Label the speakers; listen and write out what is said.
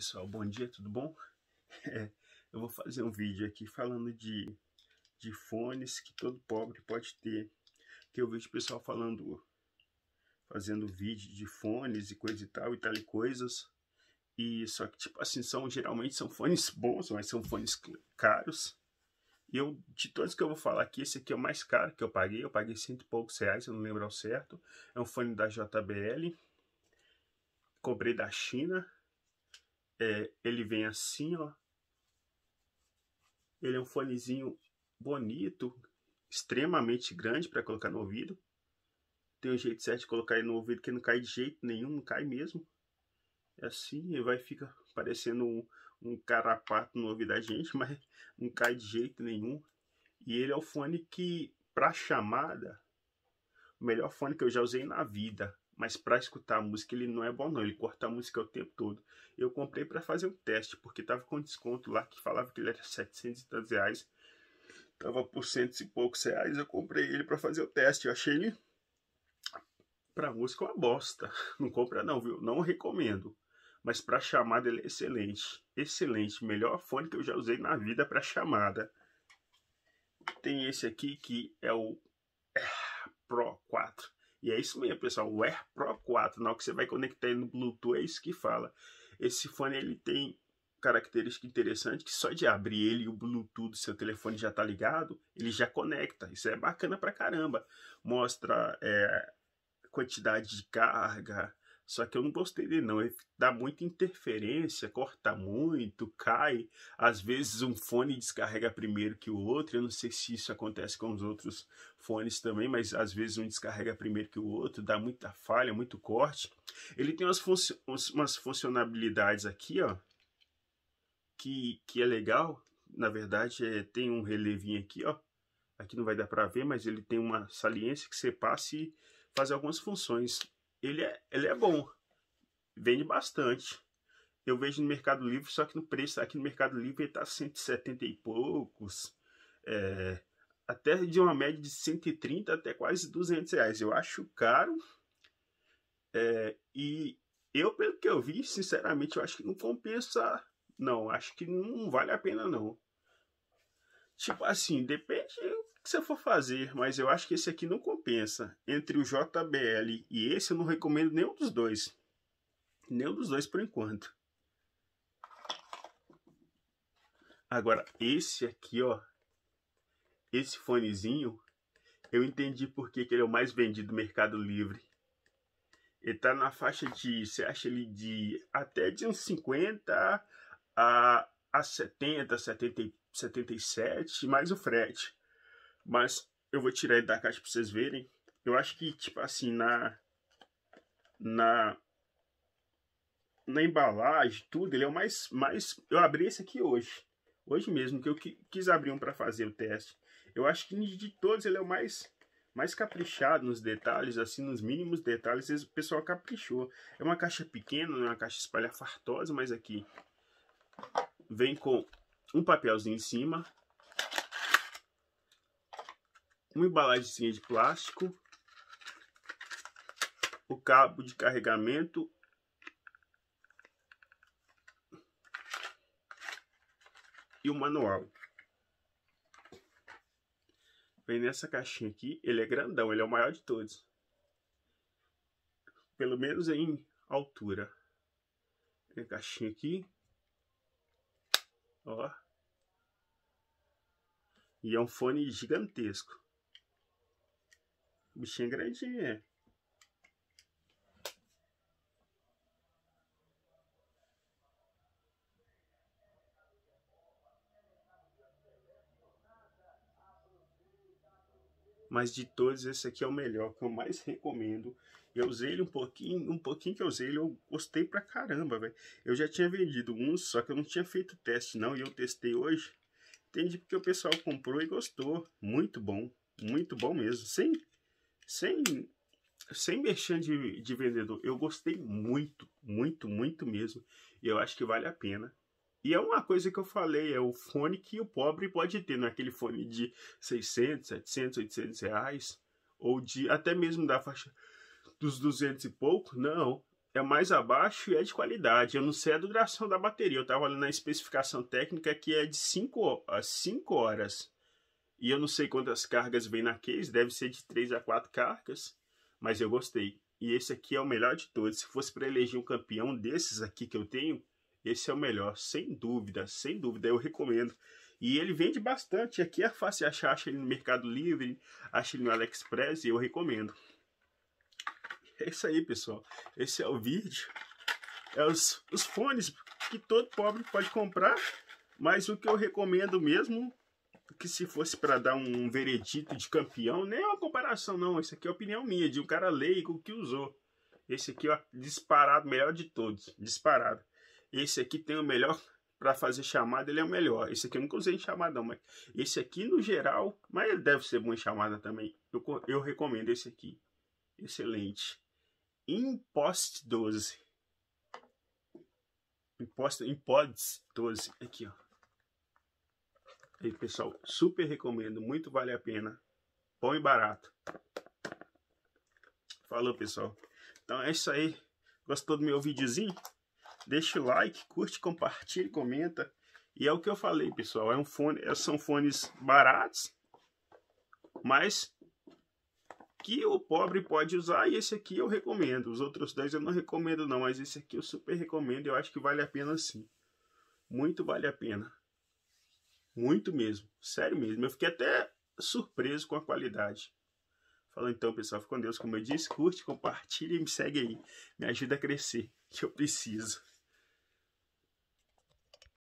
Speaker 1: pessoal, bom dia, tudo bom? É, eu vou fazer um vídeo aqui falando de, de fones que todo pobre pode ter. Que eu vejo pessoal falando, fazendo vídeo de fones e coisa e tal e tal e coisas. E só que, tipo assim, são, geralmente são fones bons, mas são fones caros. E eu, de todos que eu vou falar aqui, esse aqui é o mais caro que eu paguei. Eu paguei cento e poucos reais, eu não lembro ao certo. É um fone da JBL. Comprei da China é, ele vem assim, ó. Ele é um fonezinho bonito, extremamente grande para colocar no ouvido. Tem um jeito certo de colocar ele no ouvido que não cai de jeito nenhum, não cai mesmo. É assim, e vai ficar parecendo um, um carapato no ouvido da gente, mas não cai de jeito nenhum. E ele é o fone que, para chamada, o melhor fone que eu já usei na vida mas para escutar a música ele não é bom não, ele corta a música o tempo todo. Eu comprei para fazer o um teste, porque tava com desconto lá que falava que ele era 700 e tantos reais. Tava por cento e poucos reais, eu comprei ele para fazer o teste. Eu achei ele para música uma bosta. Não compra não, viu? Não recomendo. Mas para chamada ele é excelente. Excelente, melhor fone que eu já usei na vida para chamada. Tem esse aqui que é o Pro 4 e é isso mesmo, pessoal. O Air Pro 4, na hora que você vai conectar ele no Bluetooth, é isso que fala. Esse fone ele tem característica interessante que só de abrir ele e o Bluetooth do seu telefone já tá ligado, ele já conecta. Isso é bacana pra caramba. Mostra é, quantidade de carga, só que eu não gostei dele, não. Ele dá muita interferência, corta muito, cai. Às vezes um fone descarrega primeiro que o outro. Eu não sei se isso acontece com os outros fones também, mas às vezes um descarrega primeiro que o outro, dá muita falha, muito corte. Ele tem umas, func umas funcionalidades aqui, ó, que, que é legal. Na verdade, é, tem um relevinho aqui, ó. Aqui não vai dar para ver, mas ele tem uma saliência que você passa e faz algumas funções ele é, ele é bom. Vende bastante. Eu vejo no Mercado Livre, só que no preço aqui no Mercado Livre ele tá 170 e poucos. É, até de uma média de 130 até quase 200 reais. Eu acho caro. É, e eu, pelo que eu vi, sinceramente, eu acho que não compensa. Não, acho que não vale a pena, não. Tipo assim, depende que você for fazer, mas eu acho que esse aqui não compensa. Entre o JBL e esse, eu não recomendo nenhum dos dois. Nenhum dos dois por enquanto. Agora, esse aqui, ó. Esse fonezinho, eu entendi porque que ele é o mais vendido do Mercado Livre. Ele tá na faixa de, você acha ele de até de uns 50 a, a 70, 70, 77, mais o frete. Mas eu vou tirar ele da caixa pra vocês verem. Eu acho que, tipo assim, na... Na... Na embalagem, tudo, ele é o mais... mais... Eu abri esse aqui hoje. Hoje mesmo, que eu quis abrir um pra fazer o teste. Eu acho que de todos ele é o mais... Mais caprichado nos detalhes, assim, nos mínimos detalhes, o pessoal caprichou. É uma caixa pequena, não é uma caixa espalhafartosa, mas aqui vem com um papelzinho em cima, uma embalagem de plástico, o cabo de carregamento e o manual. Vem nessa caixinha aqui, ele é grandão, ele é o maior de todos. Pelo menos em altura. Tem a caixinha aqui. Ó. E é um fone gigantesco bichinho é grandinho. Mas de todos, esse aqui é o melhor, que eu mais recomendo. Eu usei ele um pouquinho, um pouquinho que eu usei ele, eu gostei pra caramba, velho. Eu já tinha vendido uns, só que eu não tinha feito teste não, e eu testei hoje. Entendi porque o pessoal comprou e gostou. Muito bom, muito bom mesmo. Sem sem, sem mexer de, de vendedor, eu gostei muito, muito, muito mesmo. E eu acho que vale a pena. E é uma coisa que eu falei, é o fone que o pobre pode ter, não é aquele fone de 600, 700, 800 reais, ou de até mesmo da faixa dos 200 e pouco, não. É mais abaixo e é de qualidade. Eu não sei a duração da bateria. Eu estava olhando na especificação técnica que é de 5 horas. E eu não sei quantas cargas vem na case, deve ser de 3 a 4 cargas, mas eu gostei. E esse aqui é o melhor de todos. Se fosse para eleger um campeão desses aqui que eu tenho, esse é o melhor, sem dúvida, sem dúvida, eu recomendo. E ele vende bastante, aqui é fácil achar, acha ele no Mercado Livre, acha ele no AliExpress e eu recomendo. É isso aí, pessoal. Esse é o vídeo. É os, os fones que todo pobre pode comprar, mas o que eu recomendo mesmo que se fosse para dar um veredito de campeão, nem é uma comparação, não. Isso aqui é opinião minha, de um cara leigo que usou. Esse aqui, ó, disparado, melhor de todos. Disparado. Esse aqui tem o melhor para fazer chamada, ele é o melhor. Esse aqui eu nunca usei em chamada, não, mas esse aqui, no geral, mas ele deve ser bom em chamada também. Eu, eu recomendo esse aqui. Excelente. Impost 12. imposte Impods 12. Aqui, ó. Aí, pessoal, super recomendo, muito vale a pena. Bom e barato. Falou, pessoal. Então é isso aí. Gostou do meu videozinho? Deixa o like, curte, compartilha, comenta. E é o que eu falei, pessoal. É um fone, é, são fones baratos, mas que o pobre pode usar e esse aqui eu recomendo. Os outros dois eu não recomendo não, mas esse aqui eu super recomendo. Eu acho que vale a pena sim. Muito vale a pena. Muito mesmo, sério mesmo. Eu fiquei até surpreso com a qualidade. Falou então, pessoal, fica com Deus. Como eu disse, curte, compartilha e me segue aí. Me ajuda a crescer, que eu preciso.